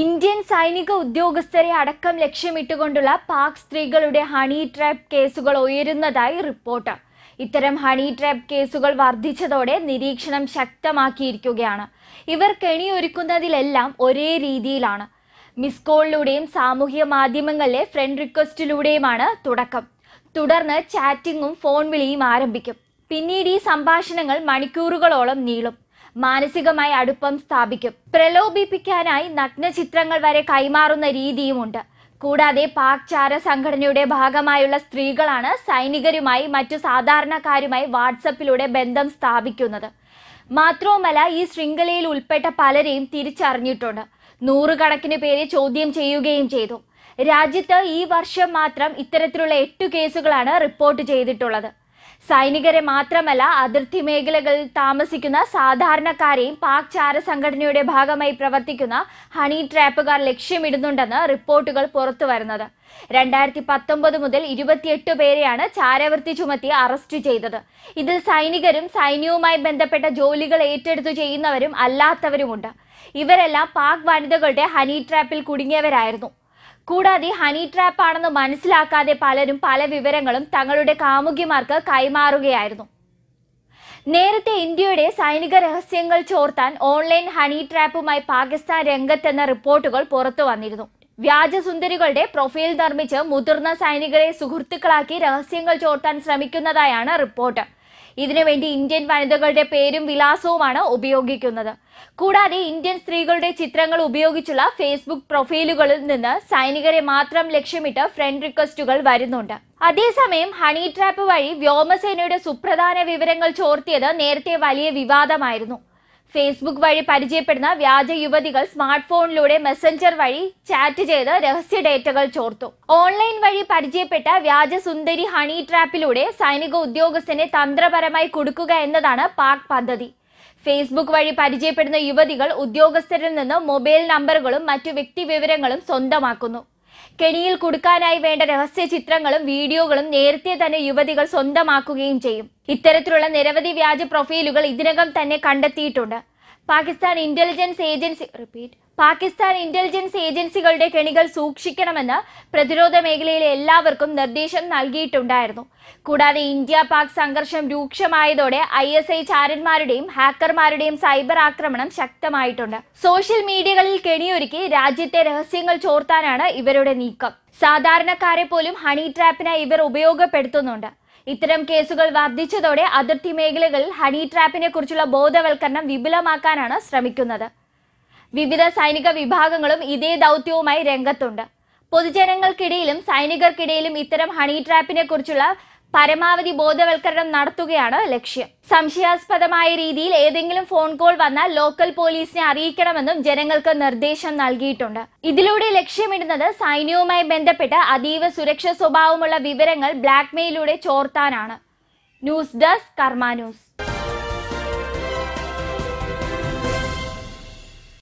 Indian സൈനിക ഉദ്യോഗസ്ഥരെ അടക്കം ലക്ഷ്യമിട്ടുകൊണ്ടുള്ള പാക് സ്ത്രീകളുടെ ഹണി ട്രാപ്പ് കേസുകൾ ഉയരുന്നതായി റിപ്പോർട്ട് ഇത്തരം ഹണി ട്രാപ്പ് കേസുകൾ വർദ്ധിച്ചതോടെ നിരീക്ഷണം ശക്തമാക്കിയിരിക്കുകയാണ് ഇവർ കെണിയൊരുക്കുന്നതിലെല്ലാം ഒരേ രീതിയിലാണ് മിസ് കോളിലൂടെയും സാമൂഹ്യ മാധ്യമങ്ങളിലെ ഫ്രണ്ട് റിക്വസ്റ്റിലൂടെയുമാണ് തുടക്കം തുടർന്ന് ചാറ്റിങ്ങും ഫോൺ വിളിയും ആരംഭിക്കും പിന്നീട് ഈ സംഭാഷണങ്ങൾ മണിക്കൂറുകളോളം നീളും മാനസികമായി അടുപ്പം സ്ഥാപിക്കും പ്രലോഭിപ്പിക്കാനായി നഗ്ന ചിത്രങ്ങൾ വരെ കൈമാറുന്ന രീതിയുമുണ്ട് കൂടാതെ പാക് ചാര സംഘടനയുടെ ഭാഗമായുള്ള സ്ത്രീകളാണ് സൈനികരുമായി മറ്റു സാധാരണക്കാരുമായി വാട്സപ്പിലൂടെ ബന്ധം സ്ഥാപിക്കുന്നത് മാത്രവുമല്ല ഈ ശൃംഖലയിൽ ഉൾപ്പെട്ട പലരെയും തിരിച്ചറിഞ്ഞിട്ടുണ്ട് നൂറുകണക്കിന് പേരെ ചോദ്യം ചെയ്യുകയും ചെയ്തു രാജ്യത്ത് ഈ വർഷം മാത്രം ഇത്തരത്തിലുള്ള എട്ട് കേസുകളാണ് റിപ്പോർട്ട് ചെയ്തിട്ടുള്ളത് സൈനികരെ മാത്രമല്ല അതിർത്തി മേഖലകളിൽ താമസിക്കുന്ന സാധാരണക്കാരെയും പാക് ചാര സംഘടനയുടെ ഭാഗമായി പ്രവർത്തിക്കുന്ന ഹണി ട്രാപ്പുകാർ ലക്ഷ്യമിടുന്നുണ്ടെന്ന് റിപ്പോർട്ടുകൾ പുറത്തു വരുന്നത് രണ്ടായിരത്തി പത്തൊമ്പത് മുതൽ ഇരുപത്തിയെട്ട് പേരെയാണ് ചാരവൃത്തി ചുമത്തി അറസ്റ്റ് ചെയ്തത് ഇതിൽ സൈനികരും സൈന്യവുമായി ബന്ധപ്പെട്ട ജോലികൾ ഏറ്റെടുത്തു ചെയ്യുന്നവരും അല്ലാത്തവരുമുണ്ട് ഇവരെല്ലാം പാക് വനിതകളുടെ ഹണി ട്രാപ്പിൽ കുടുങ്ങിയവരായിരുന്നു കൂടാതെ ഹണി ട്രാപ്പ് ആണെന്ന് മനസ്സിലാക്കാതെ പലരും പല വിവരങ്ങളും തങ്ങളുടെ കാമുകിമാർക്ക് കൈമാറുകയായിരുന്നു നേരത്തെ ഇന്ത്യയുടെ സൈനിക രഹസ്യങ്ങൾ ചോർത്താൻ ഓൺലൈൻ ഹണി ട്രാപ്പുമായി പാകിസ്ഥാൻ രംഗത്തെന്ന റിപ്പോർട്ടുകൾ പുറത്തു വന്നിരുന്നു വ്യാജസുന്ദരികളുടെ പ്രൊഫൈൽ നിർമ്മിച്ച് മുതിർന്ന സൈനികരെ സുഹൃത്തുക്കളാക്കി രഹസ്യങ്ങൾ ചോർത്താൻ ശ്രമിക്കുന്നതായാണ് റിപ്പോർട്ട് ഇതിനുവേണ്ടി ഇന്ത്യൻ വനിതകളുടെ പേരും വിലാസവുമാണ് ഉപയോഗിക്കുന്നത് കൂടാതെ ഇന്ത്യൻ സ്ത്രീകളുടെ ചിത്രങ്ങൾ ഉപയോഗിച്ചുള്ള ഫേസ്ബുക്ക് പ്രൊഫൈലുകളിൽ നിന്ന് സൈനികരെ മാത്രം ലക്ഷ്യമിട്ട് ഫ്രണ്ട് റിക്വസ്റ്റുകൾ വരുന്നുണ്ട് അതേസമയം ഹണി ട്രാപ്പ് വഴി വ്യോമസേനയുടെ സുപ്രധാന വിവരങ്ങൾ ചോർത്തിയത് നേരത്തെ വലിയ വിവാദമായിരുന്നു ഫേസ്ബുക്ക് വഴി പരിചയപ്പെടുന്ന വ്യാജ യുവതികൾ സ്മാർട്ട് ഫോണിലൂടെ മെസ്സഞ്ചർ വഴി ചാറ്റ് ചെയ്ത് രഹസ്യ ഡേറ്റകൾ ചോർത്തു ഓൺലൈൻ വഴി പരിചയപ്പെട്ട വ്യാജ സുന്ദരി ഹണി ട്രാപ്പിലൂടെ സൈനിക ഉദ്യോഗസ്ഥനെ തന്ത്രപരമായി കൊടുക്കുക എന്നതാണ് പാക് പദ്ധതി ഫേസ്ബുക്ക് വഴി പരിചയപ്പെടുന്ന യുവതികൾ ഉദ്യോഗസ്ഥരിൽ നിന്ന് മൊബൈൽ നമ്പറുകളും മറ്റു വ്യക്തി വിവരങ്ങളും സ്വന്തമാക്കുന്നു കെണിയിൽ കൊടുക്കാനായി വേണ്ട രഹസ്യ ചിത്രങ്ങളും വീഡിയോകളും നേരത്തെ തന്നെ യുവതികൾ സ്വന്തമാക്കുകയും ചെയ്യും ഇത്തരത്തിലുള്ള നിരവധി വ്യാജ പ്രൊഫൈലുകൾ ഇതിനകം തന്നെ കണ്ടെത്തിയിട്ടുണ്ട് Pakistan intelligence agency repeat Pakistan intelligence ഏജൻസികളുടെ കെണികൾ സൂക്ഷിക്കണമെന്ന് പ്രതിരോധ മേഖലയിലെ എല്ലാവർക്കും നിർദ്ദേശം നൽകിയിട്ടുണ്ടായിരുന്നു കൂടാതെ ഇന്ത്യ പാക് സംഘർഷം രൂക്ഷമായതോടെ ഐ എസ് ഐ ചാരന്മാരുടെയും ഹാക്കർമാരുടെയും സൈബർ ആക്രമണം ശക്തമായിട്ടുണ്ട് സോഷ്യൽ മീഡിയകളിൽ കെണിയൊരുക്കി രാജ്യത്തെ രഹസ്യങ്ങൾ ചോർത്താനാണ് ഇവരുടെ നീക്കം സാധാരണക്കാരെ പോലും ഹണി ട്രാപ്പിനായി ഇവർ ഉപയോഗപ്പെടുത്തുന്നുണ്ട് ഇത്തരം കേസുകൾ വർദ്ധിച്ചതോടെ അതിർത്തി മേഖലകളിൽ ഹണി ട്രാപ്പിനെ കുറിച്ചുള്ള ബോധവൽക്കരണം വിപുലമാക്കാനാണ് ശ്രമിക്കുന്നത് വിവിധ സൈനിക വിഭാഗങ്ങളും ഇതേ ദൗത്യവുമായി രംഗത്തുണ്ട് പൊതുജനങ്ങൾക്കിടയിലും സൈനികർക്കിടയിലും ഇത്തരം ഹണി ട്രാപ്പിനെ കുറിച്ചുള്ള പരമാവധി ബോധവൽക്കരണം നടത്തുകയാണ് ലക്ഷ്യം സംശയാസ്പദമായ രീതിയിൽ ഏതെങ്കിലും ഫോൺ കോൾ വന്നാൽ ലോക്കൽ പോലീസിനെ അറിയിക്കണമെന്നും ജനങ്ങൾക്ക് നിർദ്ദേശം നൽകിയിട്ടുണ്ട് ഇതിലൂടെ ലക്ഷ്യമിടുന്നത് സൈന്യവുമായി ബന്ധപ്പെട്ട അതീവ സുരക്ഷാ സ്വഭാവമുള്ള വിവരങ്ങൾ ബ്ലാക്ക്മെയിലൂടെ ചോർത്താനാണ് ന്യൂസ് ഡെസ്ക് കർമ്മ ന്യൂസ്